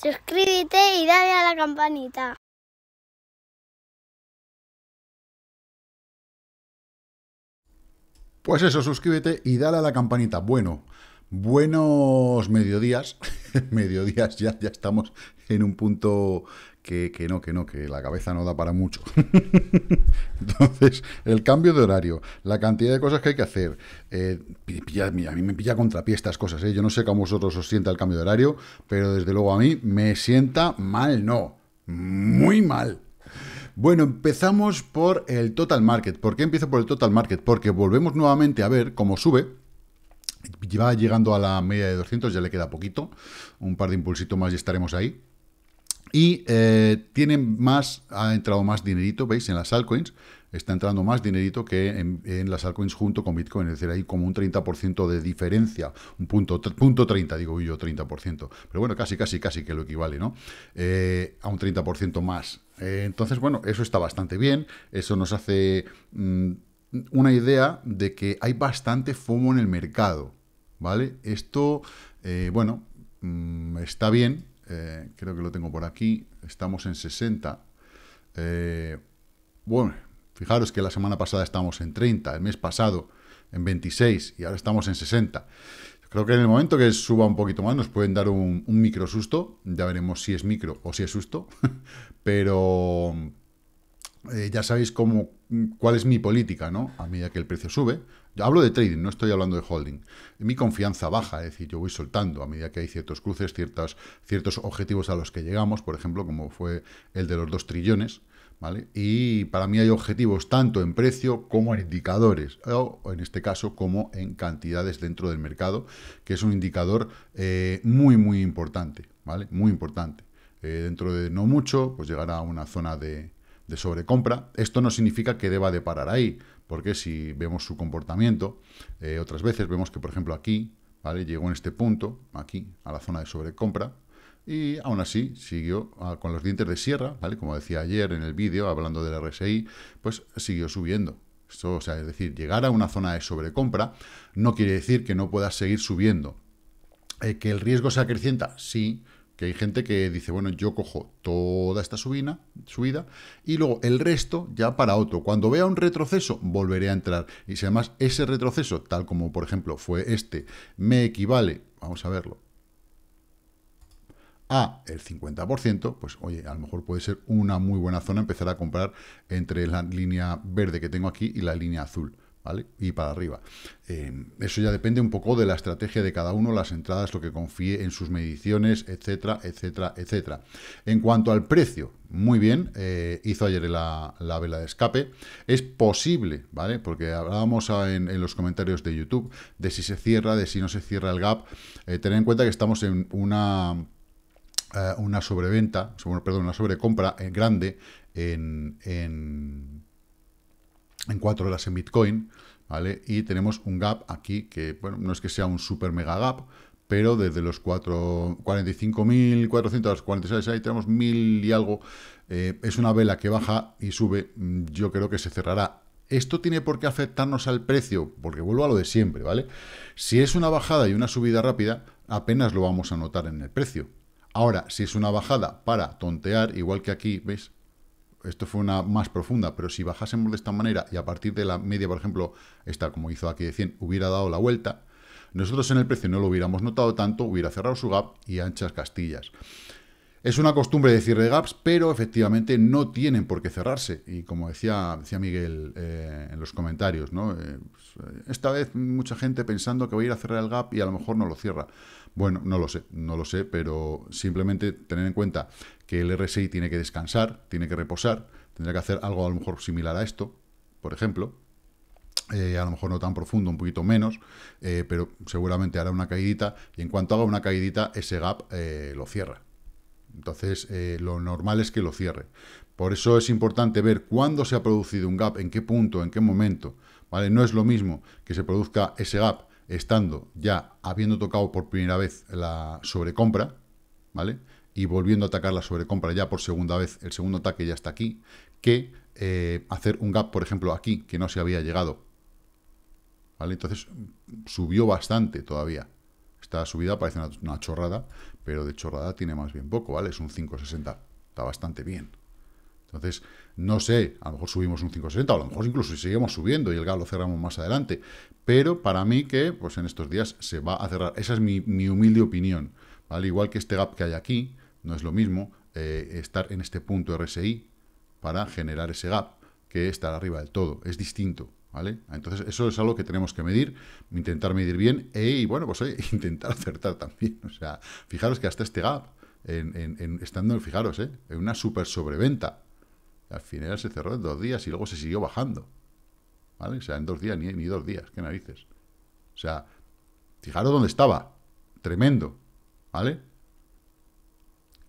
Suscríbete y dale a la campanita. Pues eso, suscríbete y dale a la campanita. Bueno, buenos mediodías. mediodías ya, ya estamos en un punto que, no, que no, que la cabeza no da para mucho. Entonces, el cambio de horario, la cantidad de cosas que hay que hacer, eh, a mí me pilla contrapié estas cosas, ¿eh? yo no sé cómo vosotros os sienta el cambio de horario, pero desde luego a mí me sienta mal, no, muy mal. Bueno, empezamos por el total market. ¿Por qué empiezo por el total market? Porque volvemos nuevamente a ver cómo sube, Lleva llegando a la media de 200, ya le queda poquito, un par de impulsitos más y estaremos ahí. Y eh, tienen más, ha entrado más dinerito, veis, en las altcoins, está entrando más dinerito que en, las altcoins junto con Bitcoin, es decir, hay como un 30% de diferencia, un punto, 30, digo yo, 30%, pero bueno, casi, casi, casi que lo equivale, ¿no? Eh, a un 30% más. Eh, entonces, bueno, eso está bastante bien, eso nos hace mm, una idea de que hay bastante FOMO en el mercado, ¿vale? Esto, bueno, mm, está bien, eh, creo que lo tengo por aquí, estamos en 60. Eh, bueno, fijaros que la semana pasada estábamos en 30, el mes pasado en 26 y ahora estamos en 60. Creo que en el momento que suba un poquito más nos pueden dar un, un micro susto, ya veremos si es micro o si es susto, pero, eh, ya sabéis cómo, cuál es mi política, ¿no? A medida que el precio sube. Yo hablo de trading, no estoy hablando de holding. Mi confianza baja, es decir, yo voy soltando a medida que hay ciertos cruces, ciertos objetivos a los que llegamos, por ejemplo, como fue el de los 2 trillones, ¿vale? Y para mí hay objetivos tanto en precio como en indicadores, o en este caso como en cantidades dentro del mercado, que es un indicador eh, muy, muy importante, ¿vale? Muy importante. Eh, dentro de no mucho, pues llegará a una zona de, de sobrecompra, esto no significa que deba de parar ahí, porque si vemos su comportamiento, eh, otras veces vemos que, por ejemplo, aquí, ¿vale? Llegó en este punto, aquí, a la zona de sobrecompra, y aún así siguió ah, con los dientes de sierra, ¿vale? Como decía ayer en el vídeo, hablando del RSI, pues siguió subiendo. Esto, o sea, es decir, llegar a una zona de sobrecompra no quiere decir que no pueda seguir subiendo. Eh, ¿Que el riesgo se acrecienta? Sí, que hay gente que dice, bueno, yo cojo toda esta subida, subida y luego el resto ya para otro. Cuando vea un retroceso, volveré a entrar. Y si además ese retroceso, tal como por ejemplo fue este, me equivale, vamos a verlo, a el 50%, pues oye, a lo mejor puede ser una muy buena zona empezar a comprar entre la línea verde que tengo aquí y la línea azul. Y para arriba. Eh, eso ya depende un poco de la estrategia de cada uno, las entradas, lo que confíe en sus mediciones, etcétera, etcétera, etcétera. En cuanto al precio, muy bien, eh, hizo ayer la, vela de escape. Es posible, ¿vale? Porque hablábamos en, los comentarios de YouTube de si se cierra, de si no se cierra el gap. Eh, tener en cuenta que estamos en una una sobreventa, perdón, una sobrecompra grande en en cuatro horas en Bitcoin, ¿vale? Y tenemos un gap aquí que, bueno, no es que sea un super mega gap, pero desde los 45.400 a los 46, ahí tenemos 1.000 y algo. Eh, es una vela que baja y sube, mm, yo creo que se cerrará. ¿Esto tiene por qué afectarnos al precio? Porque vuelvo a lo de siempre, ¿vale? Si es una bajada y una subida rápida, apenas lo vamos a notar en el precio. Ahora, si es una bajada para tontear, igual que aquí, ¿veis? esto fue una más profunda, pero si bajásemos de esta manera y a partir de la media, por ejemplo, esta como hizo aquí de 100, hubiera dado la vuelta, nosotros en el precio no lo hubiéramos notado tanto, hubiera cerrado su gap y anchas castillas. Es una costumbre de cierre de gaps, pero efectivamente no tienen por qué cerrarse. Y como decía, decía Miguel eh, en los comentarios, ¿no? Eh, pues, eh, esta vez mucha gente pensando que va a ir a cerrar el gap y a lo mejor no lo cierra. Bueno, no lo sé, no lo sé, pero simplemente tener en cuenta que el RSI tiene que descansar, tiene que reposar, tendrá que hacer algo a lo mejor similar a esto, por ejemplo, eh, a lo mejor no tan profundo, un poquito menos, eh, pero seguramente hará una caidita y en cuanto haga una caidita, ese gap eh, lo cierra. Entonces, lo normal es que lo cierre. Por eso es importante ver cuándo se ha producido un gap, en qué punto, en qué momento. ¿vale? No es lo mismo que se produzca ese gap estando ya habiendo tocado por primera vez la sobrecompra, ¿vale? Y volviendo a atacar la sobrecompra ya por segunda vez, el segundo ataque ya está aquí, que eh, hacer un gap, por ejemplo, aquí, que no se había llegado. ¿Vale? Entonces subió bastante todavía. Esta subida parece una, una chorrada, pero de chorrada tiene más bien poco, ¿vale? Es un 5,60. Está bastante bien. Entonces, no sé, a lo mejor subimos un 5,60, o a lo mejor incluso si seguimos subiendo y el gap lo cerramos más adelante, pero para mí que pues en estos días se va a cerrar. Esa es mi, humilde opinión, ¿vale? Igual que este gap que hay aquí, no es lo mismo eh, estar en este punto RSI para generar ese gap que estar arriba del todo, es distinto, ¿vale? Entonces, eso es algo que tenemos que medir, intentar medir bien e, y, bueno, pues intentar acertar también. O sea, fijaros que hasta este gap, en, estando, fijaros, eh, en una super sobreventa, al final se cerró en dos días y luego se siguió bajando. ¿Vale? O sea, en dos días, ni, ni dos días, qué narices. O sea, fijaros dónde estaba. Tremendo. ¿Vale?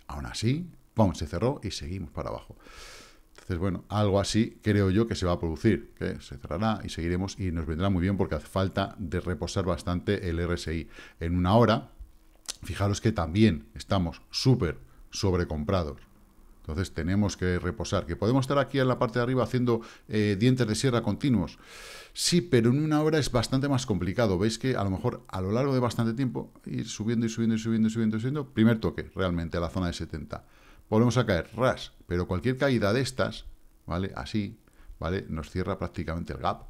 Aún así, vamos, se cerró y seguimos para abajo. Entonces, bueno, algo así creo yo que se va a producir, que se cerrará y seguiremos y nos vendrá muy bien porque hace falta de reposar bastante el RSI. En una hora, fijaros que también estamos súper sobrecomprados. Entonces tenemos que reposar. ¿Que podemos estar aquí en la parte de arriba haciendo eh, dientes de sierra continuos? Sí, pero en una hora es bastante más complicado. Veis que a lo mejor a lo largo de bastante tiempo ir subiendo y subiendo y subiendo y subiendo y subiendo. Primer toque realmente a la zona de 70. Volvemos a caer, ras. Pero cualquier caída de estas, ¿vale? Así, ¿vale? Nos cierra prácticamente el gap.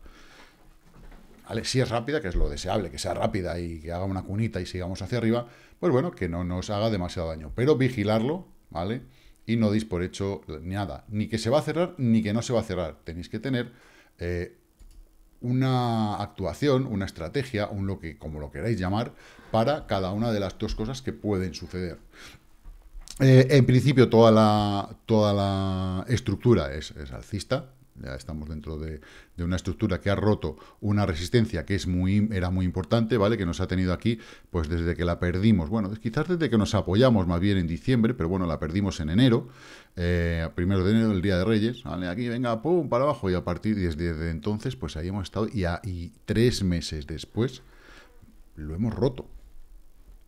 ¿Vale? Si es rápida, que es lo deseable, que sea rápida y que haga una cunita y sigamos hacia arriba, pues bueno, que no nos haga demasiado daño. Pero vigilarlo, ¿vale? y no deis por hecho nada, ni que se va a cerrar ni que no se va a cerrar. Tenéis que tener eh, una actuación, una estrategia, un lo que, como lo queráis llamar, para cada una de las dos cosas que pueden suceder. Eh, en principio, toda la, toda la estructura es alcista, ya estamos dentro de, una estructura que ha roto una resistencia que es muy, era muy importante, ¿vale? Que nos ha tenido aquí, pues desde que la perdimos, bueno, quizás desde que nos apoyamos más bien en diciembre, pero bueno, la perdimos en enero, eh, primero de enero, el Día de Reyes, ¿vale? Aquí, venga, pum, para abajo, y a partir de desde entonces, pues ahí hemos estado, y tres meses después, lo hemos roto,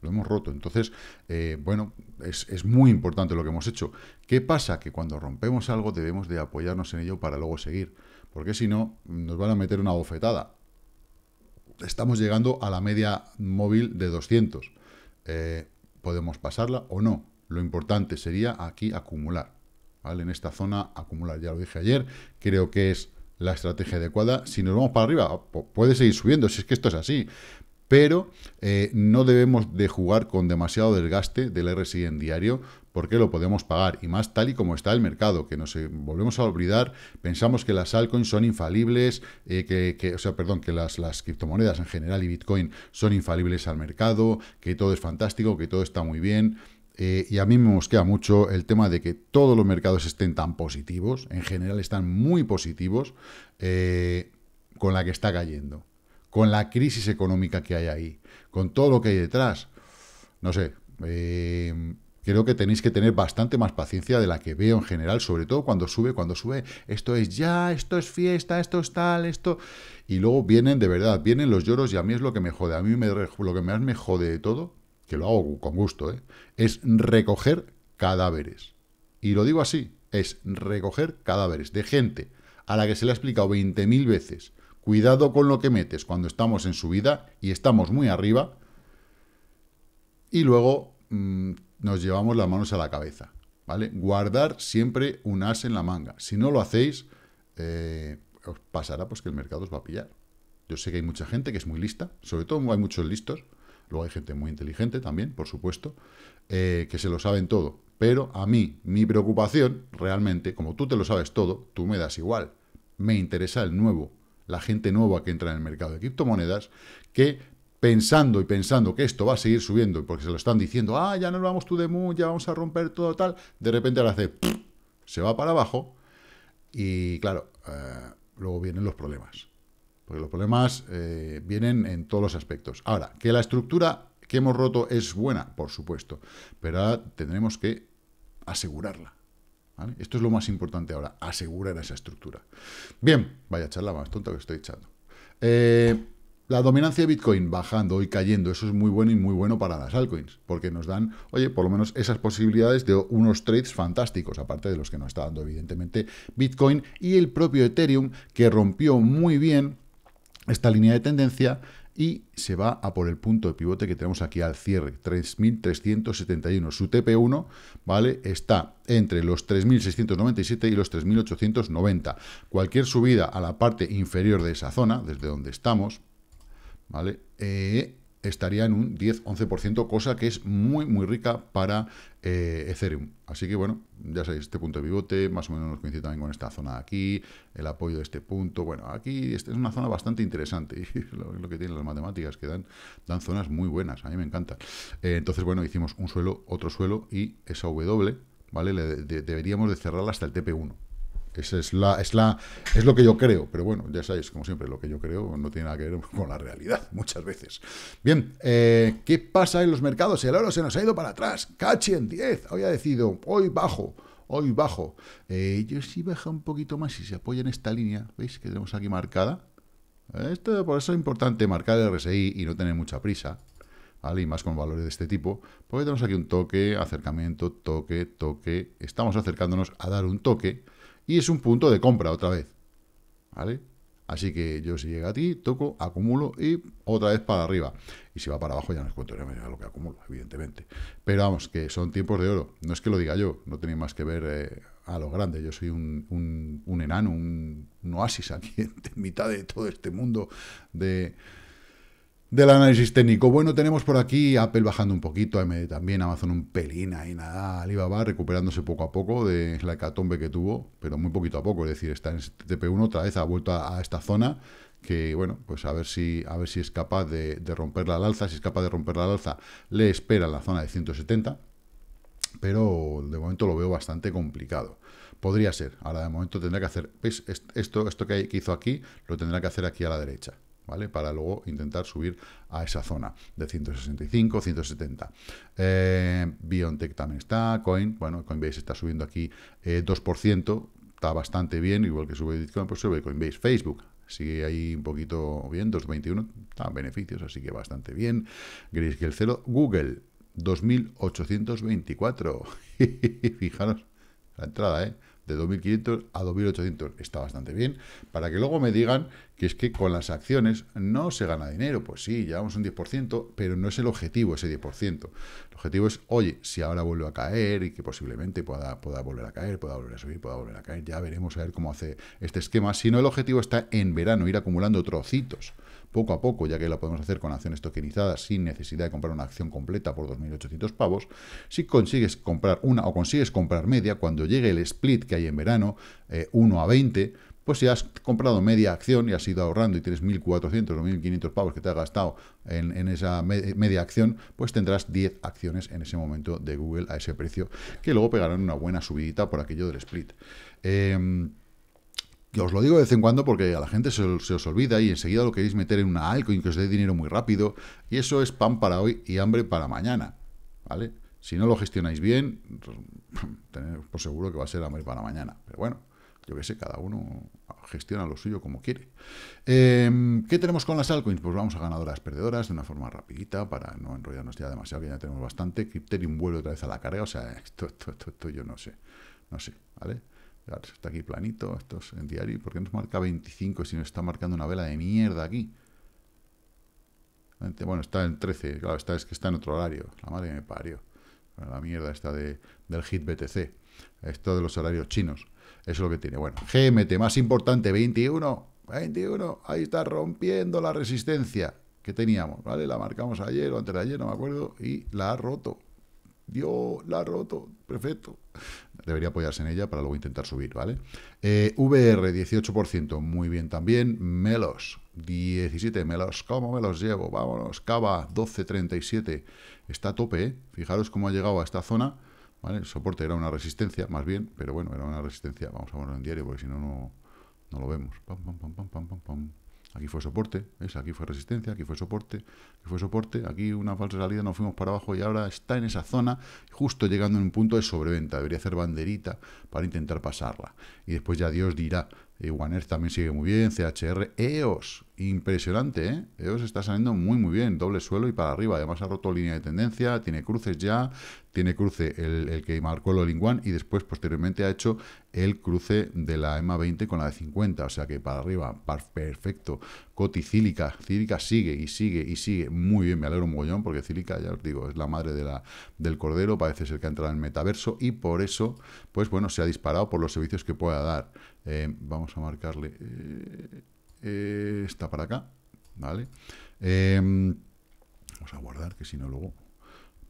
lo hemos roto. Entonces, eh, bueno, es, muy importante lo que hemos hecho. ¿Qué pasa? Que cuando rompemos algo debemos de apoyarnos en ello para luego seguir, porque si no, nos van a meter una bofetada. Estamos llegando a la media móvil de 200. Eh, ¿Podemos pasarla o no? Lo importante sería aquí acumular, ¿vale? En esta zona acumular, ya lo dije ayer, creo que es la estrategia adecuada. Si nos vamos para arriba, puede seguir subiendo, si es que esto es así pero eh, no debemos de jugar con demasiado desgaste del RSI en diario porque lo podemos pagar y más tal y como está el mercado, que nos eh, volvemos a olvidar, pensamos que las altcoins son infalibles, eh, que, o sea, perdón, que las, criptomonedas en general y Bitcoin son infalibles al mercado, que todo es fantástico, que todo está muy bien, y a mí me mosquea mucho el tema de que todos los mercados estén tan positivos, en general están muy positivos, con la que está cayendo con la crisis económica que hay ahí, con todo lo que hay detrás. No sé, eh, creo que tenéis que tener bastante más paciencia de la que veo en general, sobre todo cuando sube, cuando sube, esto es ya, esto es fiesta, esto es tal, esto... Y luego vienen, de verdad, vienen los lloros y a mí es lo que me jode, a mí lo que más me jode de todo, que lo hago con gusto, ¿eh? es recoger cadáveres. Y lo digo así, es recoger cadáveres de gente a la que se le ha explicado 20.000 veces cuidado con lo que metes cuando estamos en subida y estamos muy arriba, y luego mm, nos llevamos las manos a la cabeza, ¿vale? Guardar siempre un as en la manga. Si no lo hacéis, eh, os pasará pues que el mercado os va a pillar. Yo sé que hay mucha gente que es muy lista, sobre todo hay muchos listos, luego hay gente muy inteligente también, por supuesto, eh, que se lo saben todo. Pero a mí, mi preocupación, realmente, como tú te lo sabes todo, tú me das igual. Me interesa el nuevo, la gente nueva que entra en el mercado de criptomonedas, que pensando y pensando que esto va a seguir subiendo, porque se lo están diciendo, ah, ya no lo vamos tú de muy, ya vamos a romper todo tal, de repente ahora hace, se va para abajo, y claro, eh, luego vienen los problemas. Porque los problemas eh, vienen en todos los aspectos. Ahora, que la estructura que hemos roto es buena, por supuesto, pero ahora tendremos que asegurarla. Esto es lo más importante ahora, asegurar esa estructura. Bien, vaya charla más tonta que estoy echando. Eh, la dominancia de Bitcoin bajando y cayendo, eso es muy bueno y muy bueno para las altcoins, porque nos dan, oye, por lo menos esas posibilidades de unos trades fantásticos, aparte de los que nos está dando evidentemente Bitcoin y el propio Ethereum, que rompió muy bien esta línea de tendencia, y se va a por el punto de pivote que tenemos aquí al cierre, 3.371. Su TP1 ¿vale? está entre los 3.697 y los 3.890. Cualquier subida a la parte inferior de esa zona, desde donde estamos, ¿vale? Eh, estaría en un 10-11%, cosa que es muy, muy rica para eh, Ethereum. Así que, bueno, ya sabéis, este punto de pivote más o menos nos coincide también con esta zona de aquí, el apoyo de este punto. Bueno, aquí es una zona bastante interesante, y lo, que tienen las matemáticas, que dan, dan zonas muy buenas, a mí me encanta. Eh, entonces, bueno, hicimos un suelo, otro suelo y esa W, ¿vale? deberíamos de cerrarla hasta el TP1, esa es la, es la, es lo que yo creo, pero bueno, ya sabéis, como siempre, lo que yo creo no tiene nada que ver con la realidad, muchas veces. Bien, eh, ¿qué pasa en los mercados? El oro se nos ha ido para atrás, cachi en 10, hoy ha decidido, hoy bajo, hoy bajo. Eh, yo sí baja un poquito más y se apoya en esta línea, ¿veis? Que tenemos aquí marcada. Esto, por eso es importante marcar el RSI y no tener mucha prisa, ¿vale? Y más con valores de este tipo, porque tenemos aquí un toque, acercamiento, toque, toque. Estamos acercándonos a dar un toque, y es un punto de compra otra vez. ¿Vale? Así que yo si llega a ti, toco, acumulo y otra vez para arriba. Y si va para abajo ya no es cuento, lo que acumulo, evidentemente. Pero vamos, que son tiempos de oro. No es que lo diga yo, no tenía más que ver eh, a lo grande Yo soy un, enano, un, oasis aquí en mitad de todo este mundo de, del análisis técnico. Bueno, tenemos por aquí Apple bajando un poquito, AMD también, Amazon un pelín ahí nada, Alibaba recuperándose poco a poco de la hecatombe que tuvo, pero muy poquito a poco, es decir, está en TP1 otra vez, ha vuelto a, esta zona que, bueno, pues a ver si a ver si es capaz de, romper la alza, si es capaz de romper la alza, le espera la zona de 170, pero de momento lo veo bastante complicado. Podría ser, ahora de momento tendrá que hacer, ¿veis? Esto, esto que hizo aquí, lo tendrá que hacer aquí a la derecha, ¿vale? Para luego intentar subir a esa zona de 165, 170. Eh, BioNTech también está, Coin, bueno, Coinbase está subiendo aquí 2%, eh, está bastante bien, igual que sube Bitcoin, pues sube Coinbase, Facebook, sigue ahí un poquito bien, 2.21, están beneficios, así que bastante bien. el 0, Google, 2.824. Fijaros la entrada, ¿eh? de 2.500 a 2.800 está bastante bien, para que luego me digan que es que con las acciones no se gana dinero. Pues sí, llevamos un 10%, pero no es el objetivo ese 10%. El objetivo es, oye, si ahora vuelve a caer y que posiblemente pueda, pueda volver a caer, pueda volver a subir, pueda volver a caer, ya veremos a ver cómo hace este esquema. Si no, el objetivo está en verano, ir acumulando trocitos poco a poco, ya que la podemos hacer con acciones tokenizadas sin necesidad de comprar una acción completa por 2.800 pavos, si consigues comprar una o consigues comprar media, cuando llegue el split que hay en verano, 1 eh, a 20, pues si has comprado media acción y has ido ahorrando y tienes 1.400 o 1.500 pavos que te has gastado en, esa media acción, pues tendrás 10 acciones en ese momento de Google a ese precio, que luego pegarán una buena subidita por aquello del split. Em, yo os lo digo de vez en cuando porque a la gente se, os olvida y enseguida lo queréis meter en una altcoin que os dé dinero muy rápido y eso es pan para hoy y hambre para mañana, ¿vale? Si no lo gestionáis bien, por seguro que va a ser hambre para mañana. Pero bueno, yo qué sé, cada uno gestiona lo suyo como quiere. Em, ¿Qué tenemos con las altcoins? Pues vamos a ganadoras, perdedoras, de una forma rapidita, para no enrollarnos ya demasiado, que ya tenemos bastante. un vuelve otra vez a la carga, o sea, esto, esto, esto yo no sé, no sé, ¿vale? está aquí planito, esto es en diario. ¿Por qué nos marca 25 si nos está marcando una vela de mierda aquí? Bueno, está en 13, claro, está, es que está en otro horario. La madre me parió. la mierda está de, del hit BTC. Esto de los horarios chinos. Eso es lo que tiene. Bueno, GMT más importante, 21. 21, ahí está rompiendo la resistencia que teníamos, ¿vale? La marcamos ayer o antes de ayer, no me acuerdo, y la ha roto. Dios, la ha roto. Perfecto. Debería apoyarse en ella para luego intentar subir, ¿vale? Eh, VR, 18%. Muy bien también. Melos, 17. Melos, ¿cómo me los llevo? Vámonos. Cava, 12,37. Está a tope, ¿eh? Fijaros cómo ha llegado a esta zona. ¿Vale? El soporte era una resistencia, más bien, pero bueno, era una resistencia. Vamos a ponerlo en diario porque si no, no lo vemos. pam, pam, pam, pam, pam, pam. Aquí fue soporte, aquí fue resistencia, aquí fue soporte, aquí fue soporte, aquí una falsa salida, nos fuimos para abajo y ahora está en esa zona, justo llegando en un punto de sobreventa. Debería hacer banderita para intentar pasarla. Y después ya Dios dirá waner también sigue muy bien, CHR, EOS, impresionante, ¿eh? EOS está saliendo muy muy bien, doble suelo y para arriba, además ha roto línea de tendencia, tiene cruces ya, tiene cruce el, que marcó el One y después posteriormente ha hecho el cruce de la EMA 20 con la de 50, o sea que para arriba, perfecto, Coti Cílica, Cílica sigue y sigue y sigue, muy bien, me alegro un mogollón porque Cílica, ya os digo, es la madre de la, del cordero, parece ser que ha entrado en el metaverso y por eso, pues bueno, se ha disparado por los servicios que pueda dar. Eh, vamos a marcarle eh, eh, está para acá, ¿vale? Em, vamos a guardar, que si no luego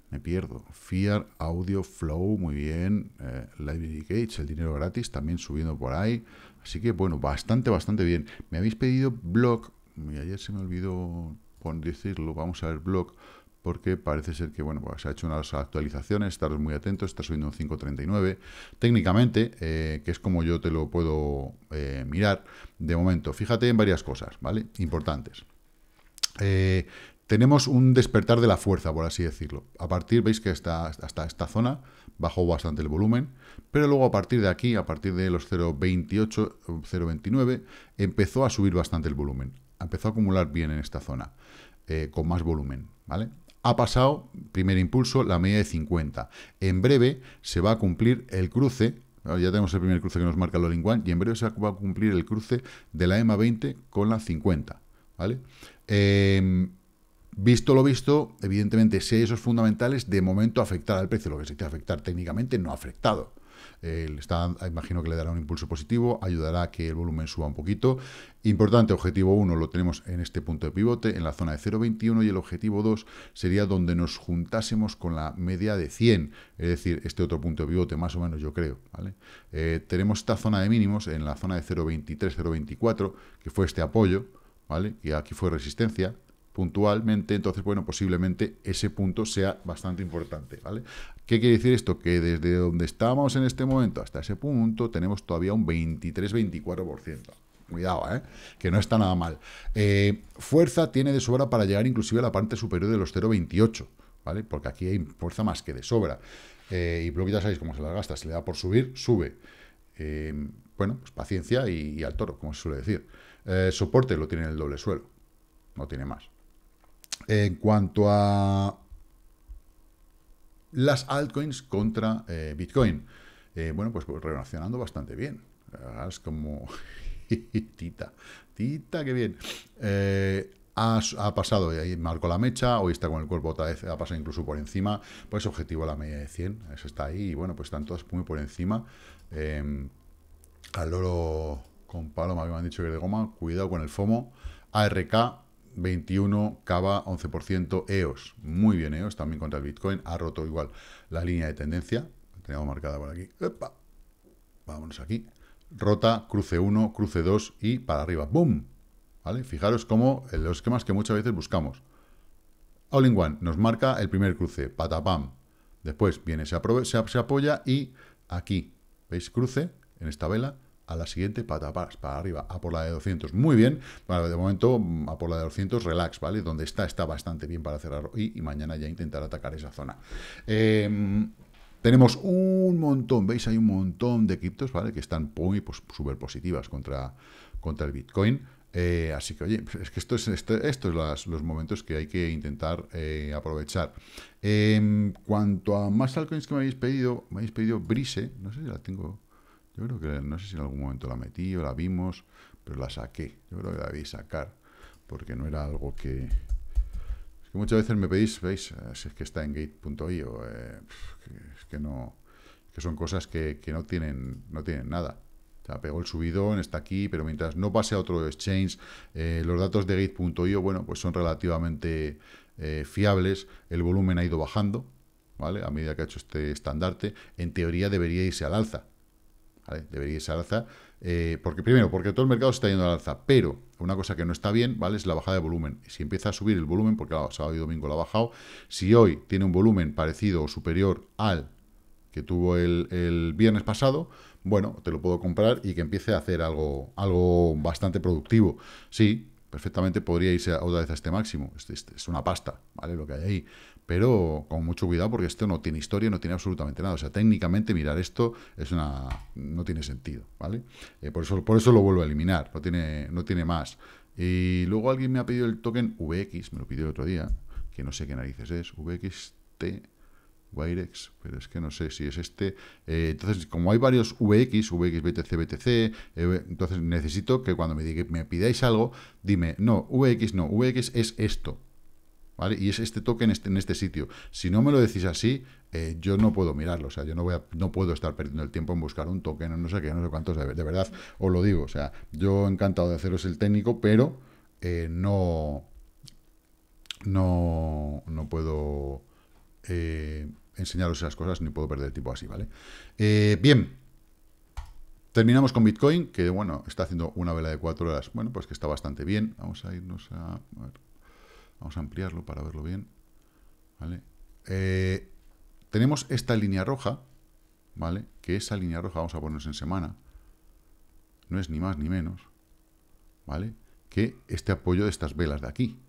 me pierdo. Fear, Audio, Flow, muy bien. Eh, Library Gates, el dinero gratis, también subiendo por ahí. Así que, bueno, bastante, bastante bien. Me habéis pedido blog. Y ayer se me olvidó por decirlo. Vamos a ver blog porque parece ser que bueno, pues, se ha hecho unas actualizaciones, estaros muy atentos, está subiendo un 5.39. Técnicamente, eh, que es como yo te lo puedo eh, mirar, de momento, fíjate en varias cosas, ¿vale? Importantes. Eh, tenemos un despertar de la fuerza, por así decirlo. A partir, veis que hasta, hasta esta zona bajó bastante el volumen, pero luego a partir de aquí, a partir de los 0.28, 0.29, empezó a subir bastante el volumen. Empezó a acumular bien en esta zona, con más volumen, ¿vale? ha pasado, primer impulso, la media de 50. En breve se va a cumplir el cruce, ah, ya tenemos el primer cruce que nos marca lo One, y en breve se va a cumplir el cruce de la EMA 20 con la 50. ¿vale? Em, visto lo visto, evidentemente, si hay esos fundamentales, de momento afectar al precio, lo que se quiere afectar técnicamente no ha afectado imagino que le dará un impulso positivo, ayudará a que el volumen suba un poquito. Importante, objetivo 1 lo tenemos en este punto de pivote, en la zona de 0,21 y el objetivo 2 sería donde nos juntásemos con la media de 100, es decir, este otro punto de pivote más o menos yo creo. ¿vale? Eh, tenemos esta zona de mínimos en la zona de 0,23, 0,24, que fue este apoyo, ¿vale? y aquí fue resistencia puntualmente, entonces, bueno, posiblemente ese punto sea bastante importante, ¿vale? ¿Qué quiere decir esto? Que desde donde estamos en este momento hasta ese punto tenemos todavía un 23-24%. Cuidado, ¿eh? que no está nada mal. Eh, fuerza tiene de sobra para llegar inclusive a la parte superior de los 0,28, ¿vale? Porque aquí hay fuerza más que de sobra. Eh, y luego ya sabéis cómo se las gasta, se le da por subir, sube. Eh, bueno, pues paciencia y, y, al toro, como se suele decir. soporte lo tiene en el doble suelo, no tiene más. En cuanto a las altcoins contra eh, Bitcoin, eh, bueno, pues relacionando bastante bien. Es como... tita, tita, qué bien. Eh, ha, pasado, y ahí marcó la mecha, hoy está con el cuerpo otra vez, ha pasado incluso por encima, pues objetivo a la media de 100, eso está ahí, y bueno, pues están todas muy por encima. Em, al loro con paloma, me han dicho que de goma, cuidado con el FOMO, ARK, 21 Cava 11% EOS, muy bien EOS, también contra el Bitcoin, ha roto igual la línea de tendencia, tenemos marcada por aquí, vámonos aquí, rota, cruce 1, cruce 2 y para arriba, ¡boom! ¿Vale? Fijaros cómo los esquemas que muchas veces buscamos. All in one, nos marca el primer cruce, patapam, después viene, se, se apoya y aquí, ¿veis? Cruce en esta vela, a la siguiente, para, para, arriba, a por la de 200. Muy bien, de momento mm, a por la de 200, relax, ¿vale? Donde está, está bastante bien para cerrar y, mañana ya intentar atacar esa zona. Em, tenemos un montón, veis, hay un montón de criptos, ¿vale? Que están muy pues, súper positivas contra, contra el Bitcoin. Eh, así que, oye, es que esto es, esto, los momentos que hay que intentar eh, aprovechar. Em, cuanto a más altcoins que me habéis pedido, me habéis pedido Brise, no sé si la tengo... Yo creo que no sé si en algún momento la metí o la vimos, pero la saqué. Yo creo que la debí sacar, porque no era algo que... Es que muchas veces me pedís, veis, eh, si es que está en gate.io, eh, es que no... que son cosas que, no, tienen, no tienen nada. O sea, pegó el subidón, está aquí, pero mientras no pase a otro exchange, eh, los datos de gate.io, bueno, pues son relativamente fiables. El volumen ha ido bajando, ¿vale? A medida que ha hecho este estandarte, en teoría debería irse al alza. Debería irse al alza. Eh, porque primero, porque todo el mercado está yendo al alza, pero una cosa que no está bien, ¿vale? Es la bajada de volumen. Si empieza a subir el volumen, porque sábado y domingo lo ha bajado, si hoy tiene un volumen parecido o superior al que tuvo el, el, viernes pasado, bueno, te lo puedo comprar y que empiece a hacer algo, algo bastante productivo. Sí, perfectamente podría irse otra vez a este máximo. es una pasta, ¿vale? Lo que hay ahí pero con mucho cuidado porque esto no tiene historia, no tiene absolutamente nada. O sea, técnicamente mirar esto es una no tiene sentido, ¿vale? Eh, por, eso, por eso lo vuelvo a eliminar, no tiene, no tiene más. Y luego alguien me ha pedido el token VX, me lo pidió el otro día, que no sé qué narices es, VXT, Wirex, pero es que no sé si es este. Eh, entonces, como hay varios VX, VX, BTC, BTC, eh, entonces necesito que cuando me, me pidáis algo, dime, no, VX no, VX es esto, ¿vale? Y es este token en este, en este sitio. Si no me lo decís así, eh, yo no puedo mirarlo, o sea, yo no, voy no puedo estar perdiendo el tiempo en buscar un token o no sé qué, no sé cuántos, de, de verdad, os lo digo, o sea, yo encantado de haceros el técnico, pero eh, no, no, puedo eh, enseñaros esas cosas, ni puedo perder el tiempo así, ¿vale? bien, Terminamos con Bitcoin, que bueno, está haciendo una vela de cuatro horas, bueno, pues que está bastante bien. Vamos a irnos a, Vamos a ampliarlo para verlo bien. ¿Vale? Eh, tenemos esta línea roja, ¿vale? Que esa línea roja, vamos a ponernos en semana, no es ni más ni menos, ¿vale? Que este apoyo de estas velas de aquí.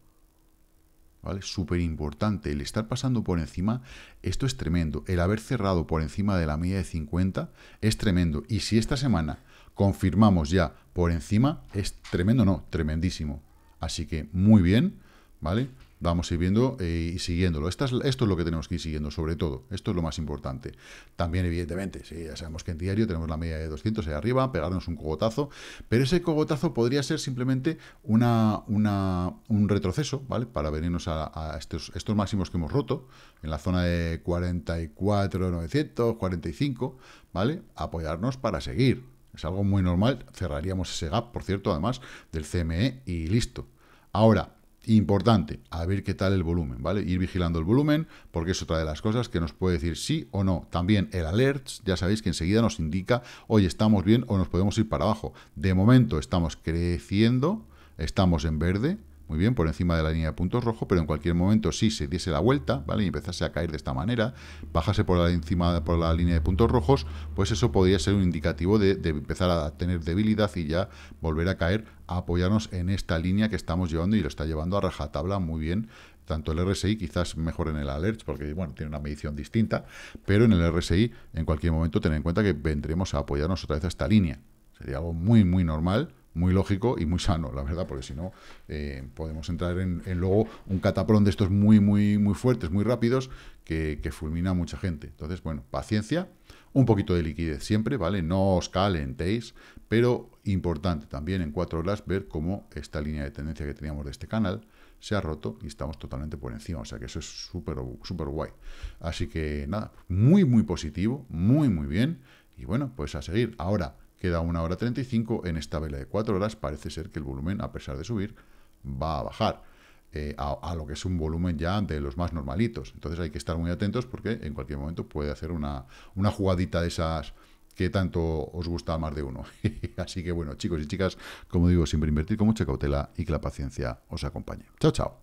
¿Vale? Súper importante. El estar pasando por encima, esto es tremendo. El haber cerrado por encima de la media de 50 es tremendo. Y si esta semana confirmamos ya por encima, es tremendo, no, tremendísimo. Así que muy bien. ¿vale? Vamos a ir viendo eh, y siguiéndolo. Esto es, esto es lo que tenemos que ir siguiendo, sobre todo. Esto es lo más importante. También, evidentemente, sí, ya sabemos que en diario tenemos la media de 200 ahí arriba, pegarnos un cogotazo, pero ese cogotazo podría ser simplemente una, una un retroceso, ¿vale? Para venirnos a, estos, estos máximos que hemos roto, en la zona de 44, 900, 45, ¿vale? Apoyarnos para seguir. Es algo muy normal. Cerraríamos ese gap, por cierto, además, del CME y listo. Ahora, Importante, a ver qué tal el volumen, ¿vale? Ir vigilando el volumen, porque es otra de las cosas que nos puede decir sí o no. También el alert, ya sabéis que enseguida nos indica, oye, estamos bien o nos podemos ir para abajo. De momento estamos creciendo, estamos en verde, muy bien, por encima de la línea de puntos rojo, pero en cualquier momento si se diese la vuelta, ¿vale? Y empezase a caer de esta manera, bajase por la, encima, por la línea de puntos rojos, pues eso podría ser un indicativo de, empezar a tener debilidad y ya volver a caer a apoyarnos en esta línea que estamos llevando y lo está llevando a rajatabla muy bien tanto el RSI, quizás mejor en el alert, porque bueno, tiene una medición distinta, pero en el RSI, en cualquier momento, tener en cuenta que vendremos a apoyarnos otra vez a esta línea. Sería algo muy, muy normal muy lógico y muy sano, la verdad, porque si no eh, podemos entrar en, luego un cataplón de estos muy, muy, muy fuertes, muy rápidos, que, que, fulmina mucha gente. Entonces, bueno, paciencia, un poquito de liquidez siempre, ¿vale? No os calentéis, pero importante también en cuatro horas ver cómo esta línea de tendencia que teníamos de este canal se ha roto y estamos totalmente por encima. O sea que eso es súper, súper guay. Así que nada, muy, muy positivo, muy, muy bien. Y bueno, pues a seguir. Ahora, Queda una hora 35 en esta vela de 4 horas. Parece ser que el volumen, a pesar de subir, va a bajar. Eh, a, lo que es un volumen ya de los más normalitos. Entonces hay que estar muy atentos porque en cualquier momento puede hacer una, una jugadita de esas que tanto os gusta más de uno. Así que bueno, chicos y chicas, como digo, siempre invertir con mucha cautela y que la paciencia os acompañe. Chao, chao.